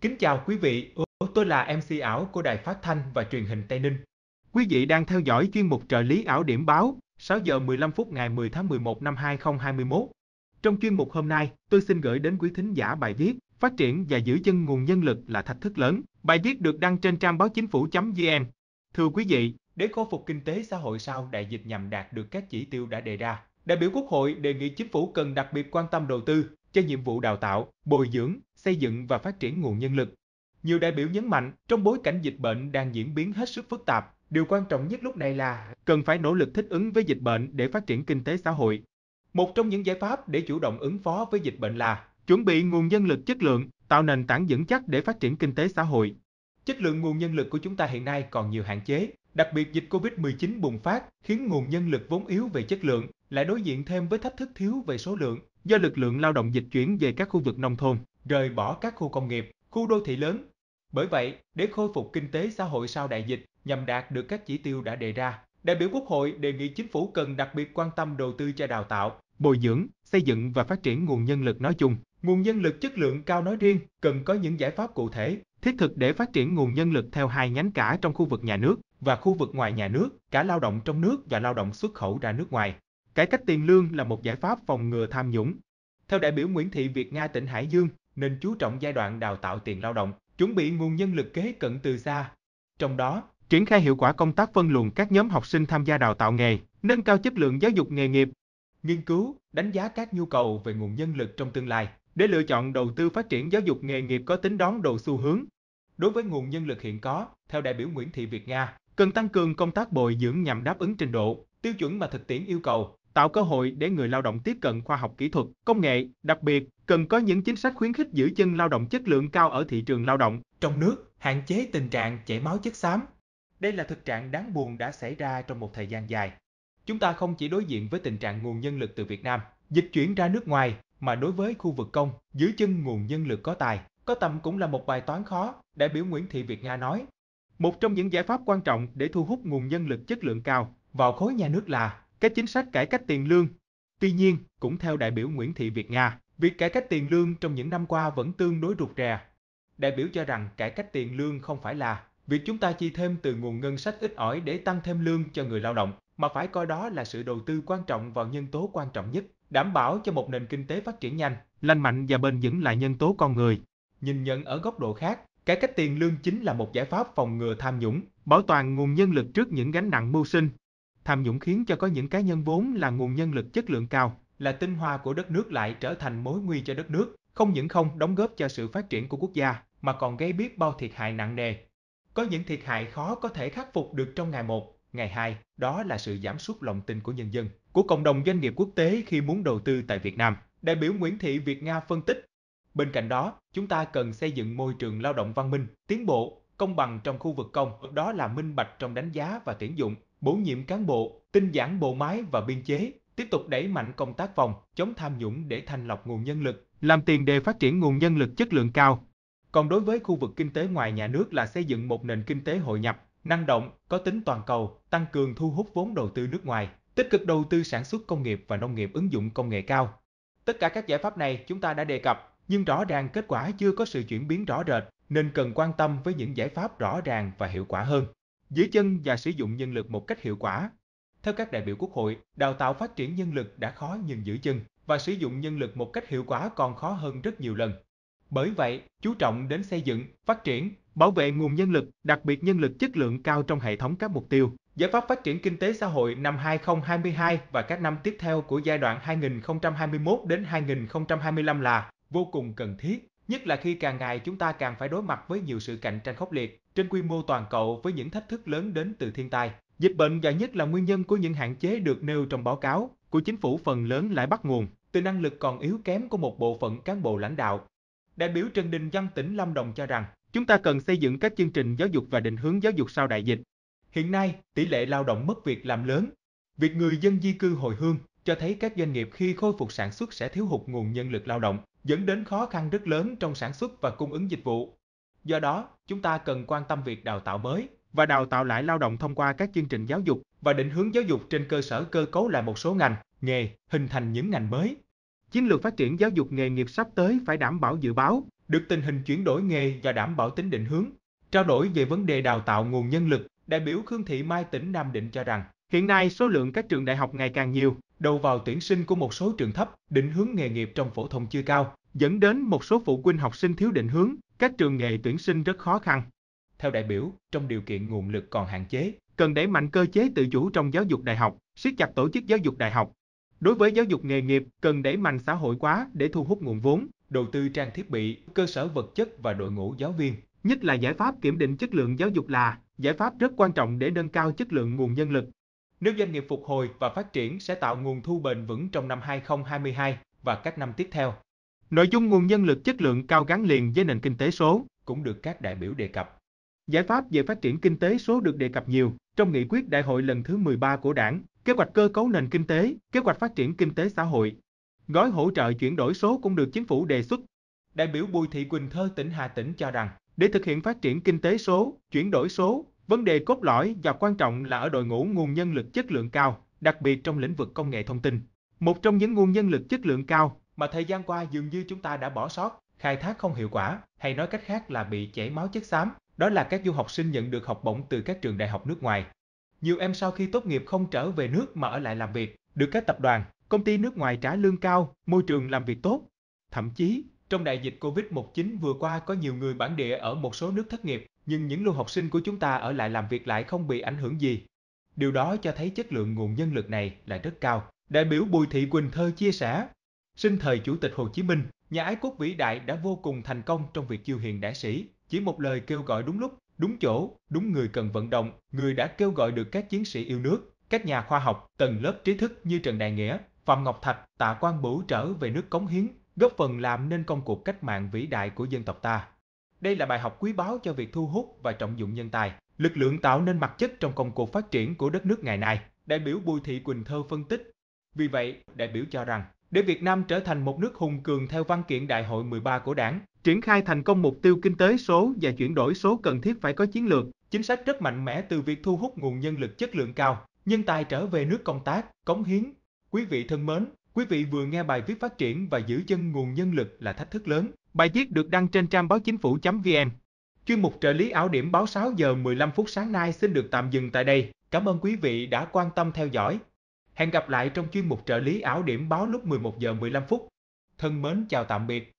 Kính chào quý vị, tôi là MC ảo của Đài Phát Thanh và Truyền hình Tây Ninh. Quý vị đang theo dõi chuyên mục trợ lý ảo điểm báo, 6 giờ 15 phút ngày 10 tháng 11 năm 2021. Trong chuyên mục hôm nay, tôi xin gửi đến quý thính giả bài viết Phát triển và giữ chân nguồn nhân lực là thách thức lớn. Bài viết được đăng trên trang báo chính phủ.vn. Thưa quý vị, để khôi phục kinh tế xã hội sau đại dịch nhằm đạt được các chỉ tiêu đã đề ra, đại biểu Quốc hội đề nghị chính phủ cần đặc biệt quan tâm đầu tư cho nhiệm vụ đào tạo, bồi dưỡng, xây dựng và phát triển nguồn nhân lực. Nhiều đại biểu nhấn mạnh, trong bối cảnh dịch bệnh đang diễn biến hết sức phức tạp, điều quan trọng nhất lúc này là cần phải nỗ lực thích ứng với dịch bệnh để phát triển kinh tế xã hội. Một trong những giải pháp để chủ động ứng phó với dịch bệnh là chuẩn bị nguồn nhân lực chất lượng, tạo nền tảng vững chắc để phát triển kinh tế xã hội. Chất lượng nguồn nhân lực của chúng ta hiện nay còn nhiều hạn chế, đặc biệt dịch Covid-19 bùng phát khiến nguồn nhân lực vốn yếu về chất lượng lại đối diện thêm với thách thức thiếu về số lượng do lực lượng lao động dịch chuyển về các khu vực nông thôn, rời bỏ các khu công nghiệp, khu đô thị lớn. Bởi vậy, để khôi phục kinh tế xã hội sau đại dịch nhằm đạt được các chỉ tiêu đã đề ra, đại biểu Quốc hội đề nghị chính phủ cần đặc biệt quan tâm đầu tư cho đào tạo, bồi dưỡng, xây dựng và phát triển nguồn nhân lực nói chung, nguồn nhân lực chất lượng cao nói riêng, cần có những giải pháp cụ thể, thiết thực để phát triển nguồn nhân lực theo hai nhánh cả trong khu vực nhà nước và khu vực ngoài nhà nước, cả lao động trong nước và lao động xuất khẩu ra nước ngoài. Cải cách tiền lương là một giải pháp phòng ngừa tham nhũng. Theo đại biểu Nguyễn Thị Việt Nga tỉnh Hải Dương, nên chú trọng giai đoạn đào tạo tiền lao động, chuẩn bị nguồn nhân lực kế cận từ xa. Trong đó, triển khai hiệu quả công tác phân luồng các nhóm học sinh tham gia đào tạo nghề, nâng cao chất lượng giáo dục nghề nghiệp, nghiên cứu, đánh giá các nhu cầu về nguồn nhân lực trong tương lai để lựa chọn đầu tư phát triển giáo dục nghề nghiệp có tính đón đầu xu hướng. Đối với nguồn nhân lực hiện có, theo đại biểu Nguyễn Thị Việt Nga, cần tăng cường công tác bồi dưỡng nhằm đáp ứng trình độ, tiêu chuẩn mà thực tiễn yêu cầu, tạo cơ hội để người lao động tiếp cận khoa học kỹ thuật, công nghệ, đặc biệt cần có những chính sách khuyến khích giữ chân lao động chất lượng cao ở thị trường lao động trong nước, hạn chế tình trạng chảy máu chất xám. Đây là thực trạng đáng buồn đã xảy ra trong một thời gian dài. Chúng ta không chỉ đối diện với tình trạng nguồn nhân lực từ Việt Nam dịch chuyển ra nước ngoài, mà đối với khu vực công, giữ chân nguồn nhân lực có tài, có tầm cũng là một bài toán khó, đại biểu Nguyễn Thị Việt Nga nói. Một trong những giải pháp quan trọng để thu hút nguồn nhân lực chất lượng cao vào khối nhà nước là các chính sách cải cách tiền lương. Tuy nhiên, cũng theo đại biểu Nguyễn Thị Việt Nga, việc cải cách tiền lương trong những năm qua vẫn tương đối rụt rè. Đại biểu cho rằng cải cách tiền lương không phải là việc chúng ta chi thêm từ nguồn ngân sách ít ỏi để tăng thêm lương cho người lao động, mà phải coi đó là sự đầu tư quan trọng vào nhân tố quan trọng nhất, đảm bảo cho một nền kinh tế phát triển nhanh, lành mạnh và bền vững là nhân tố con người. Nhìn nhận ở góc độ khác, cải cách tiền lương chính là một giải pháp phòng ngừa tham nhũng, bảo toàn nguồn nhân lực trước những gánh nặng mưu sinh tham nhũng khiến cho có những cá nhân vốn là nguồn nhân lực chất lượng cao, là tinh hoa của đất nước lại trở thành mối nguy cho đất nước, không những không đóng góp cho sự phát triển của quốc gia, mà còn gây biết bao thiệt hại nặng nề. Có những thiệt hại khó có thể khắc phục được trong ngày một, ngày hai, đó là sự giảm sút lòng tin của nhân dân, của cộng đồng doanh nghiệp quốc tế khi muốn đầu tư tại Việt Nam. Đại biểu Nguyễn Thị Việt Nga phân tích, bên cạnh đó, chúng ta cần xây dựng môi trường lao động văn minh, tiến bộ, công bằng trong khu vực công, đó là minh bạch trong đánh giá và tuyển dụng, bổ nhiệm cán bộ, tinh giản bộ máy và biên chế, tiếp tục đẩy mạnh công tác phòng chống tham nhũng để thanh lọc nguồn nhân lực, làm tiền đề phát triển nguồn nhân lực chất lượng cao. Còn đối với khu vực kinh tế ngoài nhà nước là xây dựng một nền kinh tế hội nhập, năng động, có tính toàn cầu, tăng cường thu hút vốn đầu tư nước ngoài, tích cực đầu tư sản xuất công nghiệp và nông nghiệp ứng dụng công nghệ cao. Tất cả các giải pháp này chúng ta đã đề cập, nhưng rõ ràng kết quả chưa có sự chuyển biến rõ rệt, nên cần quan tâm với những giải pháp rõ ràng và hiệu quả hơn giữ chân và sử dụng nhân lực một cách hiệu quả. Theo các đại biểu Quốc hội, đào tạo phát triển nhân lực đã khó nhưng giữ chân và sử dụng nhân lực một cách hiệu quả còn khó hơn rất nhiều lần. Bởi vậy, chú trọng đến xây dựng, phát triển, bảo vệ nguồn nhân lực, đặc biệt nhân lực chất lượng cao trong hệ thống các mục tiêu, giải pháp phát triển kinh tế xã hội năm 2022 và các năm tiếp theo của giai đoạn 2021 đến 2025 là vô cùng cần thiết, nhất là khi càng ngày chúng ta càng phải đối mặt với nhiều sự cạnh tranh khốc liệt, trên quy mô toàn cầu với những thách thức lớn đến từ thiên tai. Dịch bệnh dài nhất là nguyên nhân của những hạn chế được nêu trong báo cáo của chính phủ phần lớn lại bắt nguồn từ năng lực còn yếu kém của một bộ phận cán bộ lãnh đạo. Đại biểu Trần Đình Văn tỉnh Lâm Đồng cho rằng, chúng ta cần xây dựng các chương trình giáo dục và định hướng giáo dục sau đại dịch. Hiện nay, tỷ lệ lao động mất việc làm lớn. Việc người dân di cư hồi hương cho thấy các doanh nghiệp khi khôi phục sản xuất sẽ thiếu hụt nguồn nhân lực lao động, dẫn đến khó khăn rất lớn trong sản xuất và cung ứng dịch vụ. Do đó, chúng ta cần quan tâm việc đào tạo mới và đào tạo lại lao động thông qua các chương trình giáo dục và định hướng giáo dục trên cơ sở cơ cấu lại một số ngành, nghề, hình thành những ngành mới. Chiến lược phát triển giáo dục nghề nghiệp sắp tới phải đảm bảo dự báo, được tình hình chuyển đổi nghề và đảm bảo tính định hướng. Trao đổi về vấn đề đào tạo nguồn nhân lực, đại biểu Khương Thị Mai tỉnh Nam Định cho rằng, hiện nay số lượng các trường đại học ngày càng nhiều, đầu vào tuyển sinh của một số trường thấp, định hướng nghề nghiệp trong phổ thông chưa cao, dẫn đến một số phụ huynh học sinh thiếu định hướng, các trường nghề tuyển sinh rất khó khăn. Theo đại biểu, trong điều kiện nguồn lực còn hạn chế, cần đẩy mạnh cơ chế tự chủ trong giáo dục đại học, siết chặt tổ chức giáo dục đại học. Đối với giáo dục nghề nghiệp, cần đẩy mạnh xã hội quá để thu hút nguồn vốn, đầu tư trang thiết bị, cơ sở vật chất và đội ngũ giáo viên. Nhất là giải pháp kiểm định chất lượng giáo dục là giải pháp rất quan trọng để nâng cao chất lượng nguồn nhân lực. Nếu doanh nghiệp phục hồi và phát triển sẽ tạo nguồn thu bền vững trong năm 2022 và các năm tiếp theo. Nội dung nguồn nhân lực chất lượng cao gắn liền với nền kinh tế số cũng được các đại biểu đề cập. Giải pháp về phát triển kinh tế số được đề cập nhiều trong nghị quyết đại hội lần thứ 13 của Đảng, kế hoạch cơ cấu nền kinh tế, kế hoạch phát triển kinh tế xã hội. Gói hỗ trợ chuyển đổi số cũng được chính phủ đề xuất. Đại biểu Bùi Thị Quỳnh Thơ tỉnh Hà Tĩnh cho rằng, để thực hiện phát triển kinh tế số, chuyển đổi số, vấn đề cốt lõi và quan trọng là ở đội ngũ nguồn nhân lực chất lượng cao, đặc biệt trong lĩnh vực công nghệ thông tin. Một trong những nguồn nhân lực chất lượng cao mà thời gian qua dường như chúng ta đã bỏ sót, khai thác không hiệu quả, hay nói cách khác là bị chảy máu chất xám. Đó là các du học sinh nhận được học bổng từ các trường đại học nước ngoài. Nhiều em sau khi tốt nghiệp không trở về nước mà ở lại làm việc, được các tập đoàn, công ty nước ngoài trả lương cao, môi trường làm việc tốt. Thậm chí, trong đại dịch Covid-19 vừa qua có nhiều người bản địa ở một số nước thất nghiệp, nhưng những lưu học sinh của chúng ta ở lại làm việc lại không bị ảnh hưởng gì. Điều đó cho thấy chất lượng nguồn nhân lực này là rất cao. Đại biểu Bùi Thị Quỳnh Thơ chia sẻ, Sinh thời Chủ tịch Hồ Chí Minh, nhà ái quốc vĩ đại đã vô cùng thành công trong việc chiêu hiền đãi sĩ. Chỉ một lời kêu gọi đúng lúc, đúng chỗ, đúng người cần vận động, người đã kêu gọi được các chiến sĩ yêu nước, các nhà khoa học, tầng lớp trí thức như Trần Đại Nghĩa, Phạm Ngọc Thạch, Tạ Quang Bửu trở về nước cống hiến, góp phần làm nên công cuộc cách mạng vĩ đại của dân tộc ta. Đây là bài học quý báu cho việc thu hút và trọng dụng nhân tài, lực lượng tạo nên mặt chất trong công cuộc phát triển của đất nước ngày nay, đại biểu Bùi Thị Quỳnh Thơ phân tích. Vì vậy, đại biểu cho rằng để Việt Nam trở thành một nước hùng cường theo văn kiện Đại hội 13 của Đảng, triển khai thành công mục tiêu kinh tế số và chuyển đổi số cần thiết phải có chiến lược, chính sách rất mạnh mẽ từ việc thu hút nguồn nhân lực chất lượng cao, nhân tài trở về nước công tác, cống hiến. Quý vị thân mến, quý vị vừa nghe bài viết phát triển và giữ chân nguồn nhân lực là thách thức lớn. Bài viết được đăng trên trang báo chính phủ.vn. Chuyên mục trợ lý ảo điểm báo 6 giờ 15 phút sáng nay xin được tạm dừng tại đây. Cảm ơn quý vị đã quan tâm theo dõi. Hẹn gặp lại trong chuyên mục trợ lý áo điểm báo lúc 11 giờ 15 phút. Thân mến chào tạm biệt.